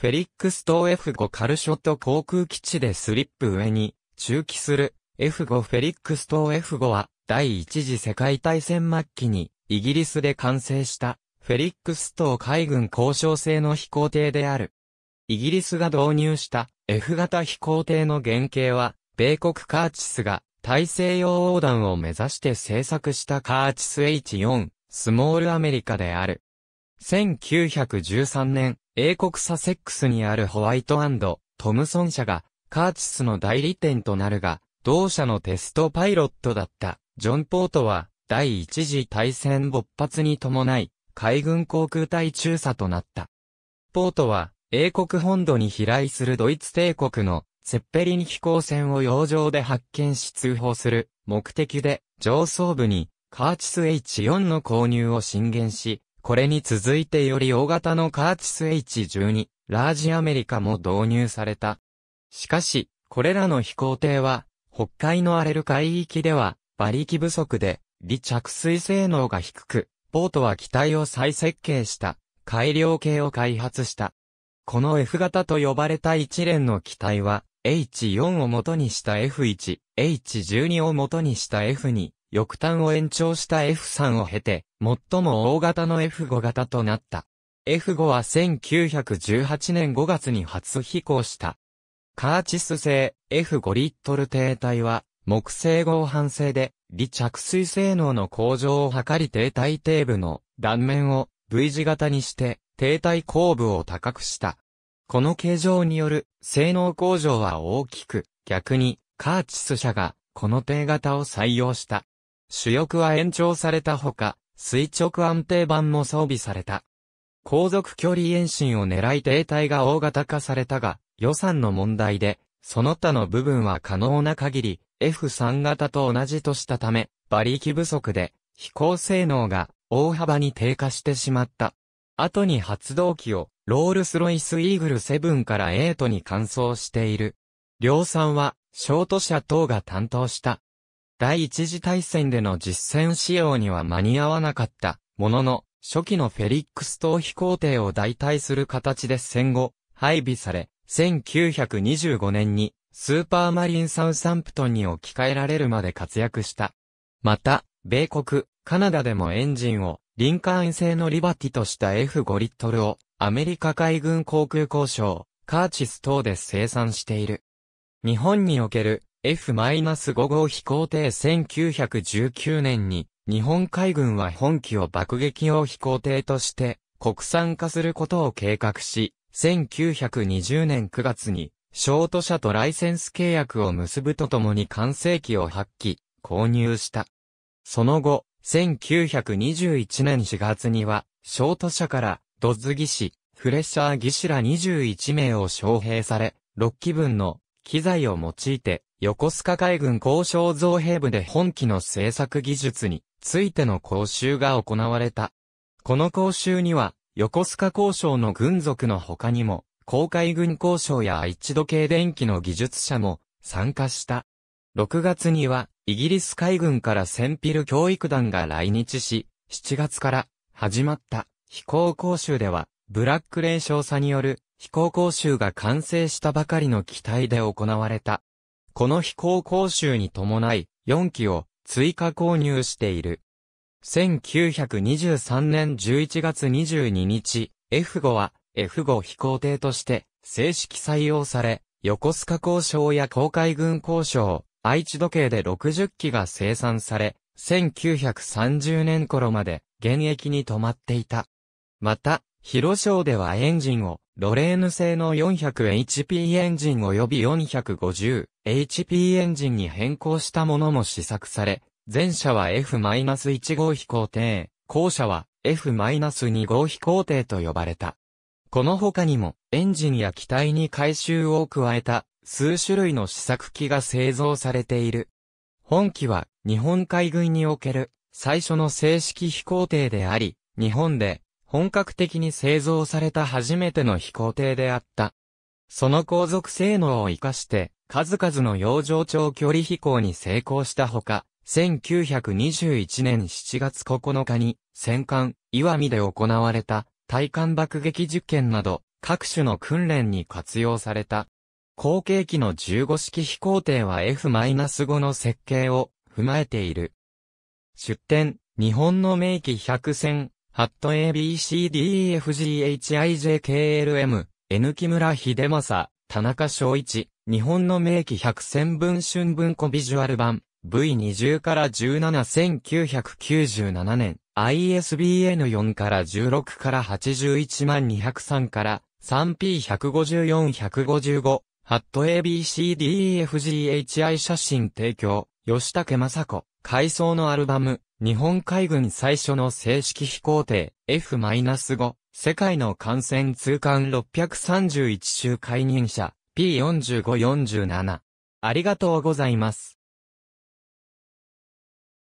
フェリックス島 F5 カルショット航空基地でスリップ上に中期する F5 フェリックス島 F5 は第一次世界大戦末期にイギリスで完成したフェリックス島海軍交渉制の飛行艇である。イギリスが導入した F 型飛行艇の原型は米国カーチスが大西洋横断を目指して製作したカーチス H4 スモールアメリカである。1913年、英国サセックスにあるホワイトトムソン社が、カーチスの代理店となるが、同社のテストパイロットだった、ジョン・ポートは、第一次大戦勃発に伴い、海軍航空隊中佐となった。ポートは、英国本土に飛来するドイツ帝国の、セッペリン飛行船を洋上で発見し通報する目的で、上層部に、カーチス H4 の購入を進言し、これに続いてより大型のカーチス H12、ラージアメリカも導入された。しかし、これらの飛行艇は、北海の荒れる海域では、馬力不足で、離着水性能が低く、ポートは機体を再設計した、改良系を開発した。この F 型と呼ばれた一連の機体は、H4 を元にした F1、H12 を元にした F2、翼端を延長した F3 を経て、最も大型の F5 型となった。F5 は1918年5月に初飛行した。カーチス製 F5 リットル停滞は木製合板製で、離着水性能の向上を図り停滞底部の断面を V 字型にして停滞後部を高くした。この形状による性能向上は大きく、逆にカーチス社がこの低型を採用した。主翼は延長されたほか、垂直安定板も装備された。航続距離延伸を狙い停滞が大型化されたが、予算の問題で、その他の部分は可能な限り F3 型と同じとしたため、馬力不足で飛行性能が大幅に低下してしまった。後に発動機をロールスロイスイーグル7から8に換装している。量産は、ショート車等が担当した。第一次大戦での実戦使用には間に合わなかった、ものの、初期のフェリックス島飛行艇を代替する形で戦後、配備され、1925年に、スーパーマリンサウサンプトンに置き換えられるまで活躍した。また、米国、カナダでもエンジンを、リンカーン製のリバティとした F5 リットルを、アメリカ海軍航空交渉、カーチス等で生産している。日本における F-5 号飛行艇1919年に日本海軍は本機を爆撃用飛行艇として国産化することを計画し、1920年9月に、ショート社とライセンス契約を結ぶとともに完成機を発揮、購入した。その後、1921年4月には、ショート社から、ドズ技師、フレッシャー技師ら21名を招聘され、6機分の機材を用いて、横須賀海軍交渉造兵部で本機の製作技術についての講習が行われた。この講習には、横須賀交渉の軍属の他にも、航海軍交渉や一度系電気の技術者も参加した。6月には、イギリス海軍からセンピル教育団が来日し、7月から始まった飛行講習では、ブラックレー者による飛行講習が完成したばかりの機体で行われた。この飛行講習に伴い、4機を追加購入している。1923年11月22日、F5 は F5 飛行艇として正式採用され、横須賀交渉や航海軍交渉、愛知時計で60機が生産され、1930年頃まで現役に止まっていた。また、広章ではエンジンをロレーヌ製の 400HP エンジン及び 450HP エンジンに変更したものも試作され、前者は F-1 号飛行艇、後者は F-2 号飛行艇と呼ばれた。この他にも、エンジンや機体に回収を加えた、数種類の試作機が製造されている。本機は、日本海軍における、最初の正式飛行艇であり、日本で、本格的に製造された初めての飛行艇であった。その航続性能を活かして、数々の洋上長距離飛行に成功したほか、1921年7月9日に、戦艦、岩見で行われた、対艦爆撃実験など、各種の訓練に活用された。後継機の15式飛行艇は F-5 の設計を踏まえている。出展、日本の名機100戦、ハット ABCDEFGHIJKLM、N 木村秀正、田中昭一、日本の名機百選文春文庫ビジュアル版、V20 から171997年、ISBN4 から16から81万203から 3P154-155、ハット ABCDEFGHI 写真提供、吉武雅子、回想のアルバム、日本海軍最初の正式飛行艇 F-5 世界の艦船通貫631周解任者 P4547 ありがとうございます。